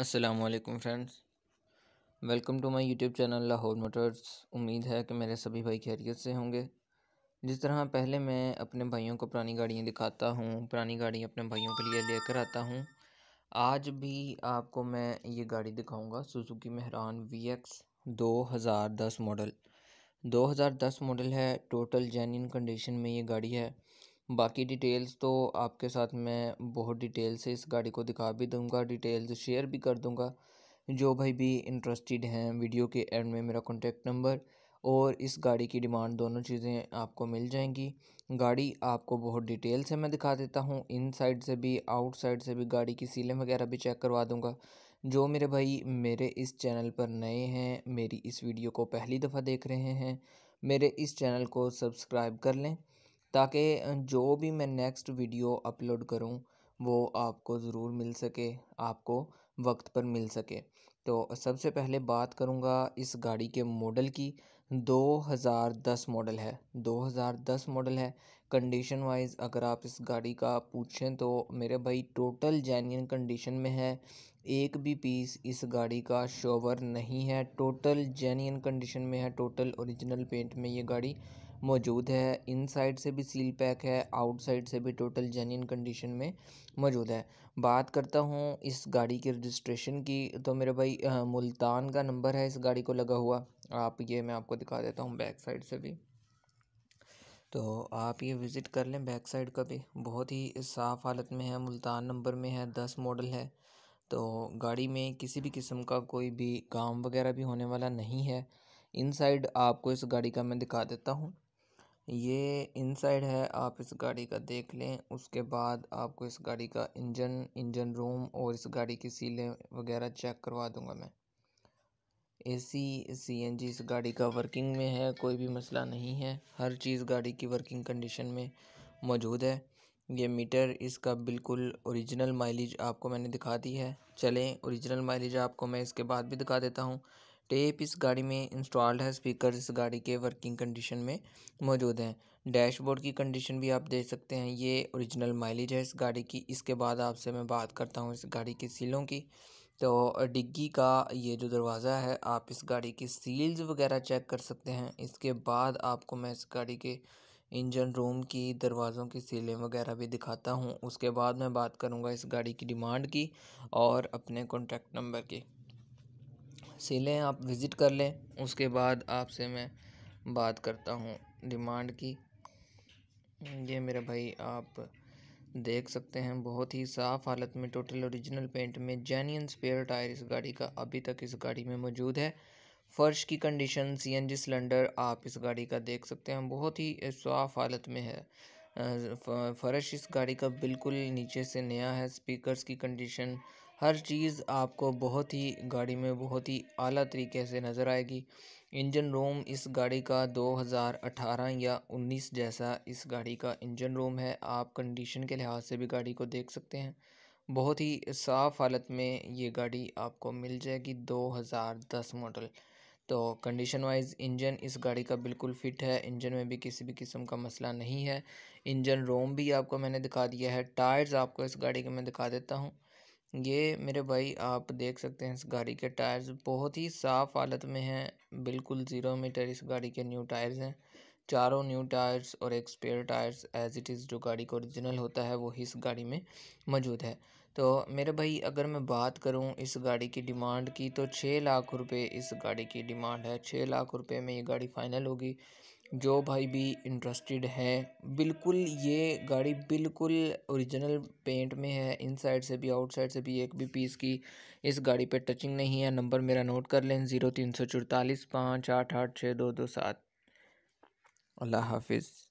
Aslam friends welcome to my YouTube channel Lahore motors उम्मीद है कि मेरे सभी भाई खैरियत से होंगे जिस तरह पहले मैं अपने भाइयों को पुरानी गाड़ियाँ दिखाता हूँ पुरानी गाड़ी अपने भाइयों के लिए लेकर आता हूँ आज भी आपको मैं ये गाड़ी दिखाऊँगा सुजुकी मेहरान वी एक्स दो हज़ार दस मॉडल दो हज़ार दस मॉडल है टोटल जेन्यन कंडीशन में ये गाड़ी है बाकी डिटेल्स तो आपके साथ मैं बहुत डिटेल से इस गाड़ी को दिखा भी दूंगा डिटेल्स शेयर भी कर दूंगा जो भाई भी इंटरेस्टेड हैं वीडियो के एंड में मेरा कॉन्टेक्ट नंबर और इस गाड़ी की डिमांड दोनों चीज़ें आपको मिल जाएंगी गाड़ी आपको बहुत डिटेल से मैं दिखा देता हूँ इन साइड से भी आउट साइड से भी गाड़ी की सीलें वगैरह भी चेक करवा दूँगा जो मेरे भाई मेरे इस चैनल पर नए हैं मेरी इस वीडियो को पहली दफ़ा देख रहे हैं मेरे इस चैनल को सब्सक्राइब कर लें ताकि जो भी मैं नेक्स्ट वीडियो अपलोड करूँ वो आपको ज़रूर मिल सके आपको वक्त पर मिल सके तो सबसे पहले बात करूँगा इस गाड़ी के मॉडल की 2010 मॉडल है 2010 मॉडल है कंडीशन वाइज अगर आप इस गाड़ी का पूछें तो मेरे भाई टोटल जेन्यन कंडीशन में है एक भी पीस इस गाड़ी का शोवर नहीं है टोटल जेन्यन कंडीशन में है टोटल ओरिजिनल पेंट में ये गाड़ी मौजूद है इन साइड से भी सील पैक है आउट साइड से भी टोटल जेन्यन कंडीशन में मौजूद है बात करता हूँ इस गाड़ी की रजिस्ट्रेशन की तो मेरे भाई मुल्तान का नंबर है इस गाड़ी को लगा हुआ आप ये मैं आपको दिखा देता हूँ बैक साइड से भी तो आप ये विज़िट कर लें बैक साइड का भी बहुत ही साफ़ हालत में है मुल्तान नंबर में है दस मॉडल है तो गाड़ी में किसी भी किस्म का कोई भी काम वगैरह भी होने वाला नहीं है इनसाइड आपको इस गाड़ी का मैं दिखा देता हूँ ये इनसाइड है आप इस गाड़ी का देख लें उसके बाद आपको इस गाड़ी का इंजन इंजन रूम और इस गाड़ी की सीलें वगैरह चेक करवा दूंगा मैं एसी सीएनजी इस गाड़ी का वर्किंग में है कोई भी मसला नहीं है हर चीज़ गाड़ी की वर्किंग कंडीशन में मौजूद है ये मीटर इसका बिल्कुल ओरिजिनल माइलेज आपको मैंने दिखा दी है चलें ओरिजिनल माइलेज आपको मैं इसके बाद भी दिखा देता हूँ टेप इस गाड़ी में इंस्टॉल्ड है स्पीकर इस गाड़ी के वर्किंग कंडीशन में मौजूद हैं डैशबोर्ड की कंडीशन भी आप देख सकते हैं ये ओरिजिनल माइलेज है इस गाड़ी की इसके बाद आपसे मैं बात करता हूँ इस गाड़ी की सीलों की तो डिग्गी का ये जो दरवाज़ा है आप इस गाड़ी की सील्स वगैरह चेक कर सकते हैं इसके बाद आपको मैं इस गाड़ी के इंजन रूम की दरवाज़ों की सीलें वगैरह भी दिखाता हूँ उसके बाद मैं बात करूँगा इस गाड़ी की डिमांड की और अपने कॉन्टैक्ट नंबर की सिलें आप विज़िट कर लें उसके बाद आपसे मैं बात करता हूँ डिमांड की ये मेरा भाई आप देख सकते हैं बहुत ही साफ़ हालत में टोटल ओरिजिनल पेंट में जेन्यन स्पेयर टायर इस गाड़ी का अभी तक इस गाड़ी में मौजूद है फ़र्श की कंडीशन सीएनजी सिलेंडर आप इस गाड़ी का देख सकते हैं बहुत ही साफ़ हालत में है फ़र्श इस गाड़ी का बिल्कुल नीचे से नया है स्पीकर्स की कंडीशन हर चीज़ आपको बहुत ही गाड़ी में बहुत ही आला तरीके से नज़र आएगी इंजन रूम इस गाड़ी का 2018 या 19 जैसा इस गाड़ी का इंजन रूम है आप कंडीशन के लिहाज से भी गाड़ी को देख सकते हैं बहुत ही साफ़ हालत में ये गाड़ी आपको मिल जाएगी 2010 मॉडल तो कंडीशन वाइज इंजन इस गाड़ी का बिल्कुल फिट है इंजन में भी किसी भी किस्म का मसला नहीं है इंजन रोम भी आपको मैंने दिखा दिया है टायर्स आपको इस गाड़ी के मैं दिखा देता हूँ ये मेरे भाई आप देख सकते हैं इस गाड़ी के टायर्स बहुत ही साफ हालत में हैं बिल्कुल जीरो मीटर इस गाड़ी के न्यू टायर्स हैं चारों न्यू टायर्स और एक spare tyres as it is जो गाड़ी का ओरिजिनल होता है वो इस गाड़ी में मौजूद है तो मेरे भाई अगर मैं बात करूं इस गाड़ी की डिमांड की तो छः लाख रुपए इस गाड़ी की डिमांड है छः लाख रुपए में ये गाड़ी फ़ाइनल होगी जो भाई भी इंटरेस्टेड है बिल्कुल ये गाड़ी बिल्कुल ओरिजिनल पेंट में है इन साइड से भी आउट साइड से भी एक भी पीस की इस गाड़ी पे टचिंग नहीं है नंबर मेरा नोट कर लें ज़ीरो तीन सौ चौतालीस पाँच आठ आठ छः दो दो सात अल्लाह हाफिज़